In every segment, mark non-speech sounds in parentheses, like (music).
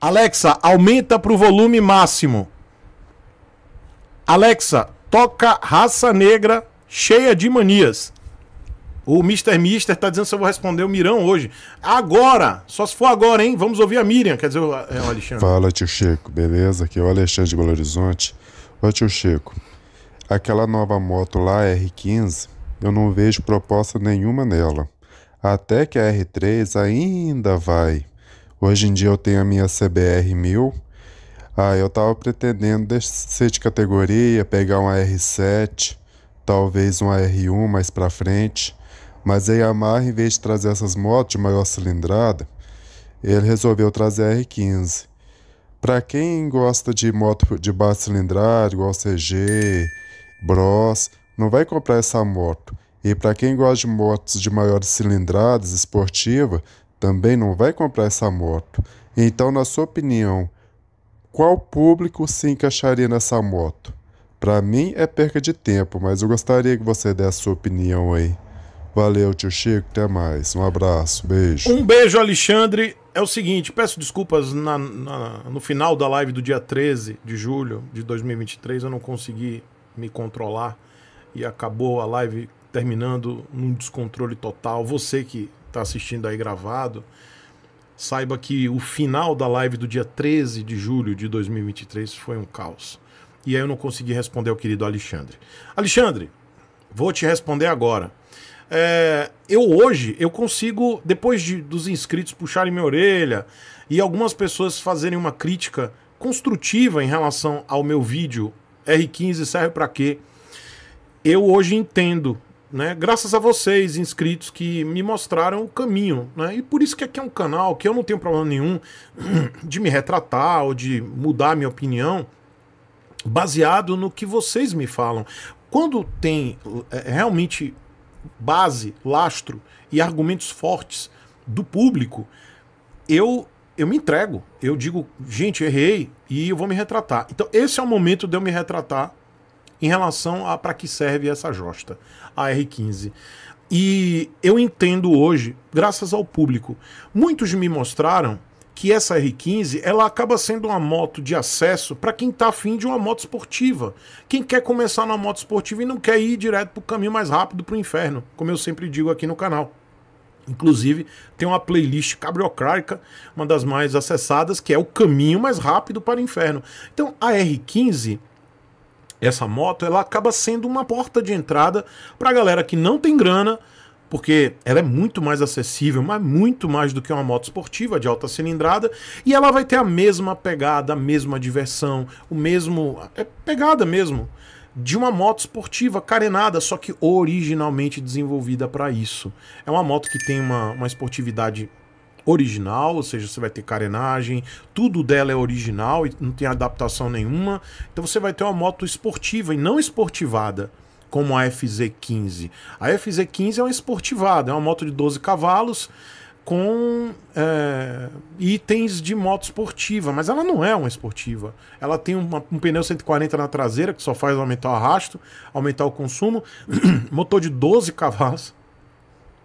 Alexa, aumenta para o volume máximo. Alexa, toca Raça Negra Cheia de Manias. O Mr. Mister está dizendo se eu vou responder o Mirão hoje. Agora! Só se for agora, hein? Vamos ouvir a Miriam, quer dizer, o é, Alexandre. Fala, tio Chico, beleza? Aqui é o Alexandre de Belo Horizonte. Ô, tio Chico, aquela nova moto lá, R15, eu não vejo proposta nenhuma nela. Até que a R3 ainda vai. Hoje em dia eu tenho a minha CBR 1000. Ah, eu estava pretendendo ser de categoria, pegar uma R7, talvez uma R1 mais para frente. Mas a Yamaha, em vez de trazer essas motos de maior cilindrada, ele resolveu trazer a R15. Para quem gosta de moto de baixa cilindrada, igual CG, Bros, não vai comprar essa moto. E para quem gosta de motos de maiores cilindradas, esportiva, também não vai comprar essa moto. Então, na sua opinião, qual público se encaixaria nessa moto? Para mim é perca de tempo, mas eu gostaria que você desse a sua opinião aí. Valeu, tio Chico, até mais. Um abraço, beijo. Um beijo, Alexandre. É o seguinte, peço desculpas na, na, no final da live do dia 13 de julho de 2023, eu não consegui me controlar e acabou a live terminando num descontrole total. Você que está assistindo aí gravado, saiba que o final da live do dia 13 de julho de 2023 foi um caos. E aí eu não consegui responder ao querido Alexandre. Alexandre, vou te responder agora. É, eu hoje, eu consigo, depois de, dos inscritos puxarem minha orelha e algumas pessoas fazerem uma crítica construtiva em relação ao meu vídeo R15 serve para quê? Eu hoje entendo né? Graças a vocês, inscritos, que me mostraram o caminho, né? E por isso que aqui é um canal que eu não tenho problema nenhum (clears throat) de me retratar ou de mudar minha opinião baseado no que vocês me falam. Quando tem é, é, realmente base, lastro e argumentos fortes do público, eu eu me entrego. Eu digo, gente, errei e eu vou me retratar. Então, esse é o momento de eu me retratar em relação a para que serve essa josta, a R15. E eu entendo hoje, graças ao público. Muitos me mostraram que essa R15 ela acaba sendo uma moto de acesso para quem está afim de uma moto esportiva. Quem quer começar na moto esportiva e não quer ir direto para o caminho mais rápido para o inferno, como eu sempre digo aqui no canal. Inclusive, tem uma playlist cabriocrática, uma das mais acessadas, que é o caminho mais rápido para o inferno. Então, a R15 essa moto ela acaba sendo uma porta de entrada para a galera que não tem grana, porque ela é muito mais acessível, mas muito mais do que uma moto esportiva de alta cilindrada, e ela vai ter a mesma pegada, a mesma diversão, o mesmo é pegada mesmo de uma moto esportiva carenada, só que originalmente desenvolvida para isso. É uma moto que tem uma, uma esportividade original, ou seja, você vai ter carenagem, tudo dela é original e não tem adaptação nenhuma. Então você vai ter uma moto esportiva e não esportivada como a FZ15. A FZ15 é uma esportivada, é uma moto de 12 cavalos com é, itens de moto esportiva, mas ela não é uma esportiva. Ela tem uma, um pneu 140 na traseira que só faz aumentar o arrasto, aumentar o consumo, (clears throat) motor de 12 cavalos,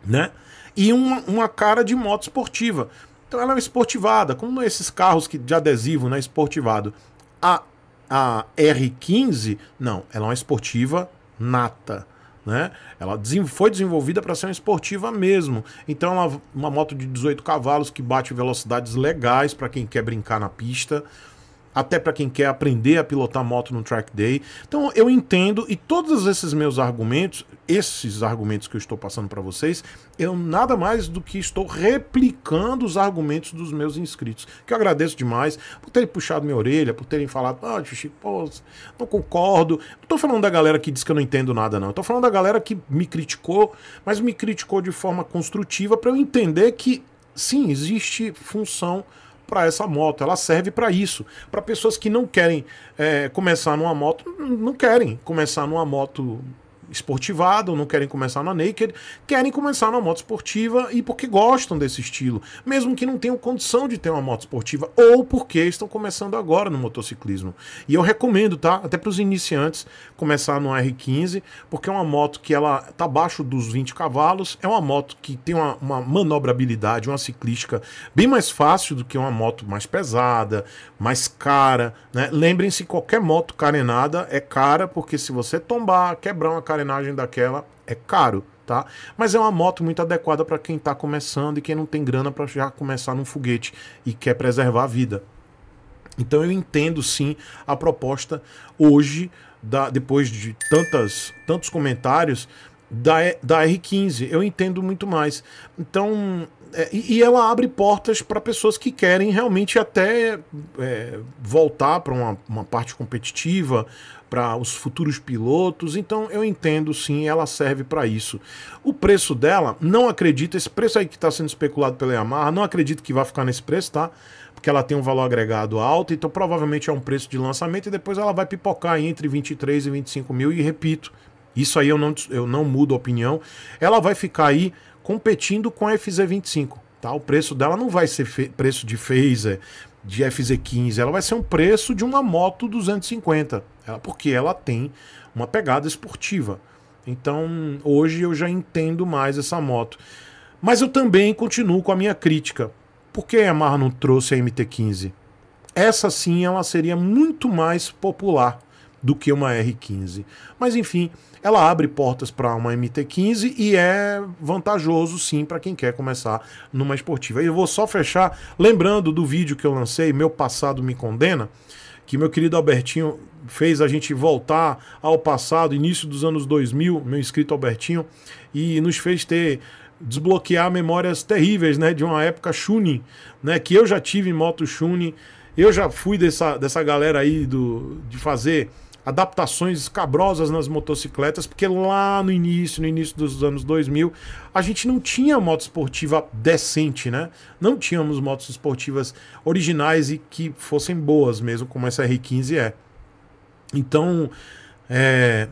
né? e uma, uma cara de moto esportiva. Então ela é esportivada, como esses carros que, de adesivo, né? Esportivado. A, a R15, não, ela é uma esportiva nata. Né? Ela foi desenvolvida para ser uma esportiva mesmo. Então, ela, é uma moto de 18 cavalos que bate velocidades legais para quem quer brincar na pista até para quem quer aprender a pilotar moto no track day. Então eu entendo e todos esses meus argumentos, esses argumentos que eu estou passando para vocês, eu nada mais do que estou replicando os argumentos dos meus inscritos, que eu agradeço demais por terem puxado minha orelha, por terem falado, ah, Xixi, pô, não concordo. Não estou falando da galera que diz que eu não entendo nada, não. Estou falando da galera que me criticou, mas me criticou de forma construtiva para eu entender que sim, existe função para essa moto, ela serve para isso. Para pessoas que não querem é, começar numa moto, não querem começar numa moto esportivada, ou não querem começar na naked, querem começar na moto esportiva e porque gostam desse estilo, mesmo que não tenham condição de ter uma moto esportiva, ou porque estão começando agora no motociclismo. E eu recomendo, tá? Até para os iniciantes começar no R15, porque é uma moto que ela tá abaixo dos 20 cavalos, é uma moto que tem uma, uma manobrabilidade, uma ciclística bem mais fácil do que uma moto mais pesada, mais cara, né? Lembrem-se, qualquer moto carenada é cara, porque se você tombar, quebrar uma carenada, frenagem daquela é caro, tá? Mas é uma moto muito adequada para quem está começando e quem não tem grana para já começar num foguete e quer preservar a vida. Então eu entendo sim a proposta hoje, da, depois de tantas, tantos comentários, da, da R15. Eu entendo muito mais. Então é, e, e, ela abre portas para pessoas que querem realmente até é, voltar para uma, uma parte competitiva, para os futuros pilotos. Então eu entendo sim, ela serve para isso. O preço dela, não acredito, esse preço aí que está sendo especulado pela Yamaha, não acredito que vai ficar nesse preço, tá? Porque ela tem um valor agregado alto, então provavelmente é um preço de lançamento e depois ela vai pipocar entre 23 e 25 mil. E repito, isso aí eu não, eu não mudo a opinião. Ela vai ficar aí competindo com a FZ25. Tá? O preço dela não vai ser preço de Phaser, de FZ15, ela vai ser um preço de uma moto 250, ela, porque ela tem uma pegada esportiva. Então hoje eu já entendo mais essa moto. Mas eu também continuo com a minha crítica. Por que a Yamaha não trouxe a MT-15? Essa sim ela seria muito mais popular do que uma R15. Mas enfim, ela abre portas para uma MT15 e é vantajoso sim para quem quer começar numa esportiva. E eu vou só fechar lembrando do vídeo que eu lancei, Meu Passado Me Condena, que meu querido Albertinho fez a gente voltar ao passado, início dos anos 2000, meu inscrito Albertinho, e nos fez ter desbloquear memórias terríveis, né, de uma época Chunin, né, que eu já tive moto Chunin, eu já fui dessa, dessa galera aí do, de fazer adaptações escabrosas nas motocicletas, porque lá no início, no início dos anos 2000, a gente não tinha moto esportiva decente, né? Não tínhamos motos esportivas originais e que fossem boas mesmo, como essa R15 é. Então, é,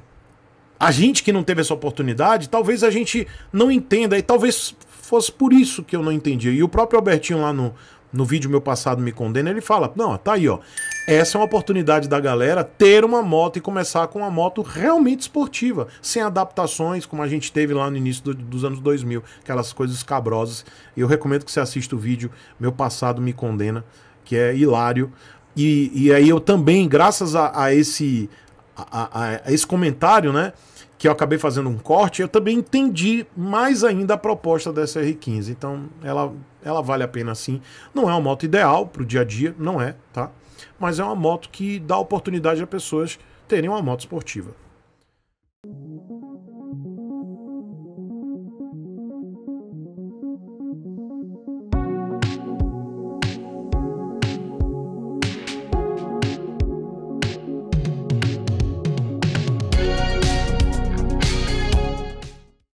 a gente que não teve essa oportunidade, talvez a gente não entenda, e talvez fosse por isso que eu não entendia. E o próprio Albertinho lá no, no vídeo Meu Passado Me Condena, ele fala: não, tá aí, ó. Essa é uma oportunidade da galera ter uma moto e começar com uma moto realmente esportiva, sem adaptações, como a gente teve lá no início do, dos anos 2000, aquelas coisas escabrosas. Eu recomendo que você assista o vídeo Meu Passado Me Condena, que é hilário. E, e aí eu também, graças a, a esse, a, a, a esse comentário, né? que eu acabei fazendo um corte, eu também entendi mais ainda a proposta dessa R15. Então, ela, ela vale a pena sim. Não é uma moto ideal para o dia a dia, não é, tá? Mas é uma moto que dá oportunidade a pessoas terem uma moto esportiva.